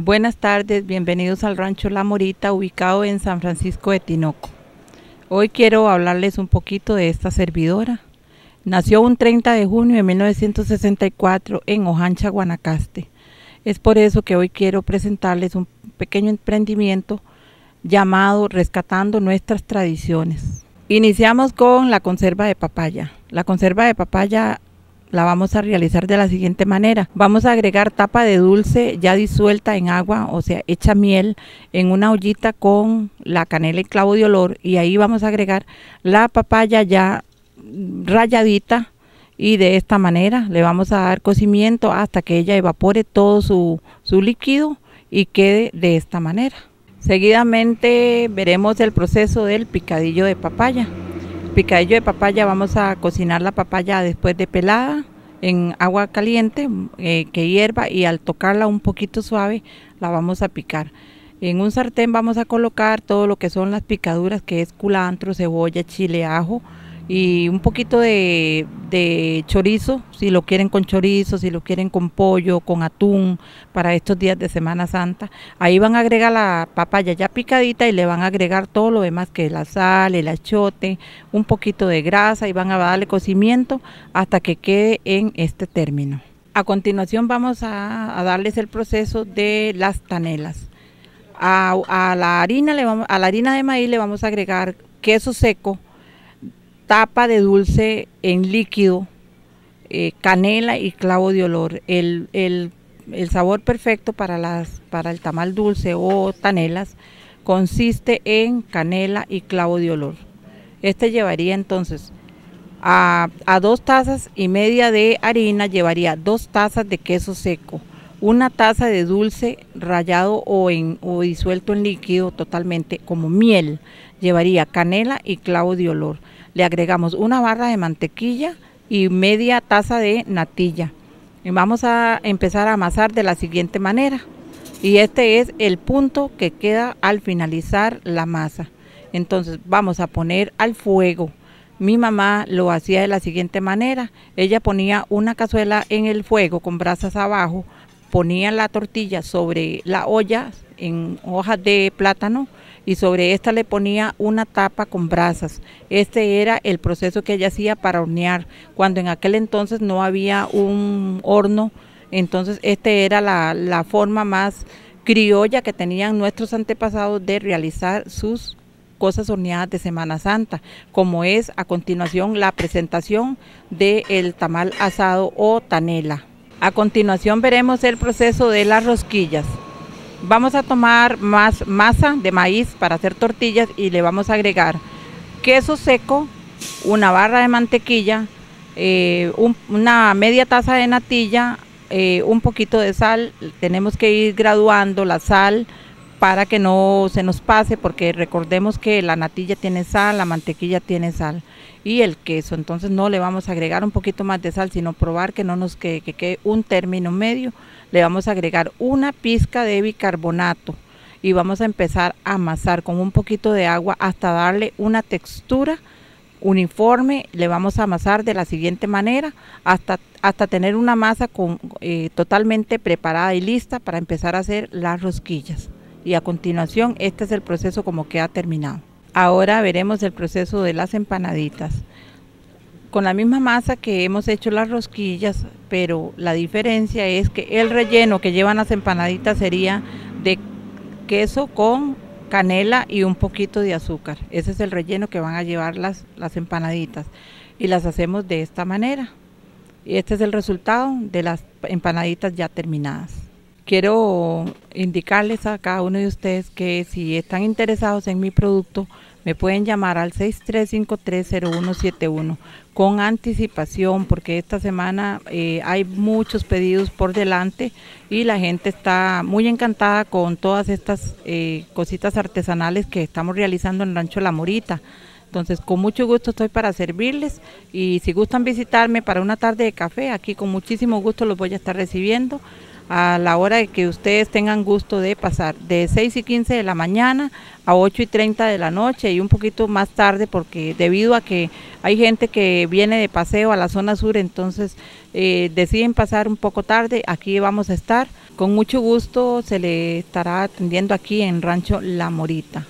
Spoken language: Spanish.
Buenas tardes, bienvenidos al Rancho La Morita, ubicado en San Francisco de Tinoco. Hoy quiero hablarles un poquito de esta servidora. Nació un 30 de junio de 1964 en Ojancha, Guanacaste. Es por eso que hoy quiero presentarles un pequeño emprendimiento llamado Rescatando nuestras tradiciones. Iniciamos con la conserva de papaya. La conserva de papaya la vamos a realizar de la siguiente manera. Vamos a agregar tapa de dulce ya disuelta en agua, o sea, hecha miel, en una ollita con la canela y clavo de olor y ahí vamos a agregar la papaya ya rayadita y de esta manera le vamos a dar cocimiento hasta que ella evapore todo su, su líquido y quede de esta manera. Seguidamente veremos el proceso del picadillo de papaya picadillo de papaya vamos a cocinar la papaya después de pelada en agua caliente eh, que hierva y al tocarla un poquito suave la vamos a picar. En un sartén vamos a colocar todo lo que son las picaduras que es culantro, cebolla, chile, ajo, y un poquito de, chorizo, si lo quieren con chorizo, si lo quieren con pollo, con atún, para estos días de Semana Santa. Ahí van a agregar la papaya ya picadita y le van a agregar todo lo demás que es la sal, el achote, un poquito de grasa y van a darle cocimiento hasta que quede en este término. A continuación vamos a, darles el proceso de las tanelas. a la harina le vamos, a la harina de maíz le vamos a agregar queso seco, tapa de dulce en líquido, eh, canela y clavo de olor. El, sabor perfecto para, el tamal dulce o tanelas consiste en canela y clavo de olor. Este llevaría entonces a, dos tazas y media de harina, llevaría dos tazas de queso seco, una taza de dulce rallado o, en, o disuelto en líquido totalmente como miel, llevaría canela y clavo de olor le agregamos una barra de mantequilla y media taza de natilla. Y vamos a empezar a amasar de la siguiente manera. Y este es el punto que queda al finalizar la masa. Entonces vamos a poner al fuego. Mi mamá lo hacía de la siguiente manera. Ella ponía una cazuela en el fuego con brasas abajo ponía la tortilla sobre la olla en hojas de plátano y sobre esta le ponía una tapa con brasas. Este era el proceso que ella hacía para hornear, cuando en aquel entonces no había un horno, entonces esta era la, forma más criolla que tenían nuestros antepasados de realizar sus cosas horneadas de Semana Santa, como es a continuación la presentación del el tamal asado o tanela. A continuación veremos el proceso de las rosquillas. Vamos a tomar más masa de maíz para hacer tortillas y le vamos a agregar queso seco, una barra de mantequilla, eh, una media taza de natilla, eh, un poquito de sal. Tenemos que ir graduando la sal, para que no se nos pase, porque recordemos que la natilla tiene sal, la mantequilla tiene sal y el queso, entonces no le vamos a agregar un poquito más de sal, sino probar que no nos quede, que quede un término medio, le vamos a agregar una pizca de bicarbonato y vamos a empezar a amasar con un poquito de agua hasta darle una textura uniforme, le vamos a amasar de la siguiente manera hasta, hasta tener una masa eh, totalmente preparada y lista para empezar a hacer las rosquillas y a continuación este es el proceso como que ha terminado. Ahora veremos el proceso de las empanaditas. Con la misma masa que hemos hecho las rosquillas, pero la diferencia es que el relleno que llevan las empanaditas sería de queso con canela y un poquito de azúcar. Ese es el relleno que van a llevar las, las empanaditas. Y las hacemos de esta manera. Y este es el resultado de las empanaditas ya terminadas quiero indicarles a cada uno de ustedes que si están interesados en mi producto, me pueden llamar al 63530171 con anticipación porque esta semana eh, hay muchos pedidos por delante y la gente está muy encantada con todas estas eh, cositas artesanales que estamos realizando en Rancho La Morita. Entonces, con mucho gusto estoy para servirles y si gustan visitarme para una tarde de café, aquí con muchísimo gusto los voy a estar recibiendo a la hora de que ustedes tengan gusto de pasar de 6 y 15 de la mañana a 8 y 30 de la noche y un poquito más tarde porque debido a que hay gente que viene de paseo a la zona sur, entonces eh, deciden pasar un poco tarde, aquí vamos a estar. Con mucho gusto se le estará atendiendo aquí en Rancho La Morita.